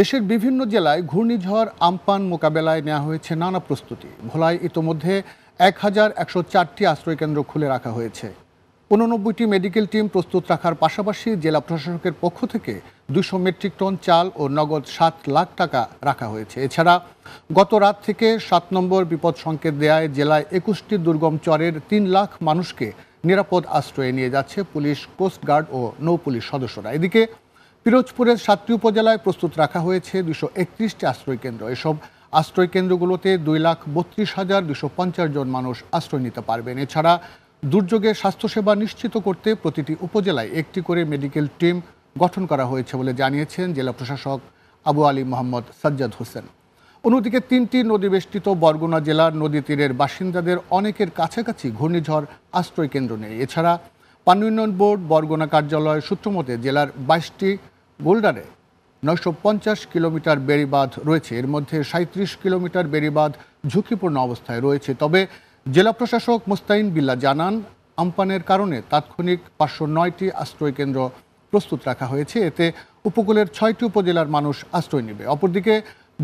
দেশের বিভিন্ন জেলায় ঘূর্ণিঝড় আমপান মোকাবেলায় নেওয়া হয়েছে নানা প্রস্তুতি ভোলায় ইতোমধ্যে এক হাজার একশো চারটি আশ্রয়কেন্দ্র খুলে রাখা হয়েছে উননব্বইটি মেডিকেল টিম প্রস্তুত রাখার পাশাপাশি জেলা প্রশাসকের পক্ষ থেকে দুশো মেট্রিক টন চাল ও নগদ সাত লাখ টাকা রাখা হয়েছে এছাড়া গত রাত থেকে সাত নম্বর বিপদ সংকেত দেয়ায় জেলায় একুশটি দুর্গম চরের তিন লাখ মানুষকে নিরাপদ আশ্রয়ে নিয়ে যাচ্ছে পুলিশ কোস্টগার্ড ও নৌ পুলিশ সদস্যরা এদিকে পিরোজপুরের সাতটি উপজেলায় প্রস্তুত রাখা হয়েছে দুশো একত্রিশটি আশ্রয়কেন্দ্র এসব আশ্রয়কেন্দ্রগুলোতে দুই লাখ বত্রিশ হাজার দুশো পঞ্চাশ জন মানুষ আশ্রয় নিতে পারবেন এছাড়া দুর্যোগে স্বাস্থ্যসেবা নিশ্চিত করতে প্রতিটি উপজেলায় একটি করে মেডিকেল টিম গঠন করা হয়েছে বলে জানিয়েছেন জেলা প্রশাসক আবু আলী মোহাম্মদ সাজ্জাদ হোসেন অন্যদিকে তিনটি নদীবেষ্টিত বরগুনা জেলার নদী তীরের বাসিন্দাদের অনেকের কাছাকাছি ঘূর্ণিঝড় আশ্রয় কেন্দ্র নেই এছাড়া পানি উন্নয়ন বোর্ড বরগুনা কার্যালয় সূত্রমতে জেলার বাইশটি গোল্ডারে নয়শো পঞ্চাশ কিলোমিটার বেড়িবাঁধ রয়েছে এর মধ্যে সাঁত্রিশ কিলোমিটার বেড়িবাঁধ ঝুঁকিপূর্ণ অবস্থায় রয়েছে তবে জেলা প্রশাসক মুস্তাইন বিল্লা জানান আমপানের কারণে তাৎক্ষণিক পাঁচশো নয়টি আশ্রয়কেন্দ্র প্রস্তুত রাখা হয়েছে এতে উপকূলের ছয়টি উপজেলার মানুষ আশ্রয় নেবে অপরদিকে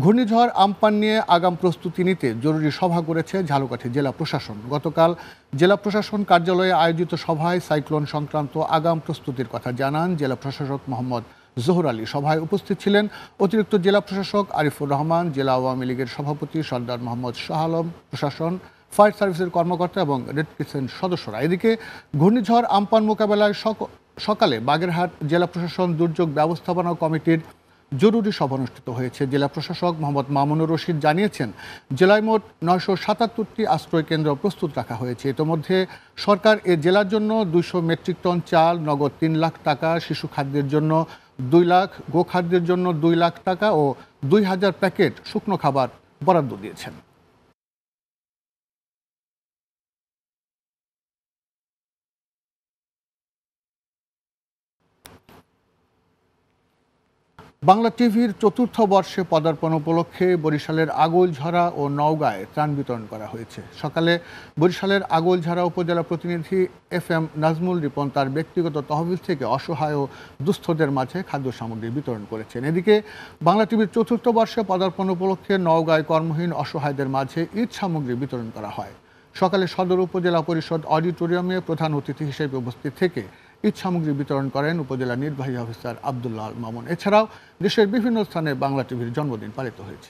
ঘূর্ণিঝড় আমপান নিয়ে আগাম প্রস্তুতি নিতে জরুরি সভা করেছে ঝালকাঠি জেলা প্রশাসন গতকাল জেলা প্রশাসন কার্যালয়ে আয়োজিত সভায় সাইক্লোন সংক্রান্ত আগাম প্রস্তুতির কথা জানান জেলা প্রশাসক মোহাম্মদ জোহর আলী সভায় উপস্থিত ছিলেন অতিরিক্ত জেলা প্রশাসক আরিফুর রহমান জেলা আওয়ামী লীগের সভাপতি সর্দার মোহাম্মদ শাহ আলম প্রশাসন ফায়ার সার্ভিসের কর্মকর্তা এবং রেড ক্রিসেন্ট সদস্যরা এদিকে ঘূর্ণিঝড় আমপান মোকাবেলায় সকালে বাগেরহাট জেলা প্রশাসন দুর্যোগ ব্যবস্থাপনা কমিটির জরুরি সভা অনুষ্ঠিত হয়েছে জেলা প্রশাসক মোহাম্মদ মামুনুর রশিদ জানিয়েছেন জেলায় মোট নয়শো সাতাত্তরটি কেন্দ্র প্রস্তুত রাখা হয়েছে ইতোমধ্যে সরকার এ জেলার জন্য দুইশো মেট্রিক টন চাল নগদ তিন লাখ টাকা শিশু খাদ্যের জন্য দুই লাখ গোখাদ্যের জন্য দুই লাখ টাকা ও দুই হাজার প্যাকেট শুকনো খাবার বরাদ্দ দিয়েছেন বাংলা টিভির চতুর্থ বর্ষে পদার্পণ উপলক্ষে বরিশালের আগলঝরা ও নওগাঁয় ত্রাণ বিতরণ করা হয়েছে সকালে বরিশালের আগলঝরা উপজেলা প্রতিনিধি এফ এম নাজমুল রিপন তার ব্যক্তিগত তহবিল থেকে অসহায় ও দুস্থদের মাঝে খাদ্য সামগ্রী বিতরণ করেছেন এদিকে বাংলা টিভির চতুর্থ বর্ষে পদার্পণ উপলক্ষে নওগাঁয় কর্মহীন অসহায়দের মাঝে ঈদ সামগ্রী বিতরণ করা হয় সকালে সদর উপজেলা পরিষদ অডিটোরিয়ামে প্রধান অতিথি হিসেবে উপস্থিত থেকে ঈদ সামগ্রী বিতরণ করেন উপজেলা নির্বাহী অফিসার আবদুল্লাহ মামুন এছাড়াও দেশের বিভিন্ন স্থানে বাংলা টিভির জন্মদিন পালিত হয়েছে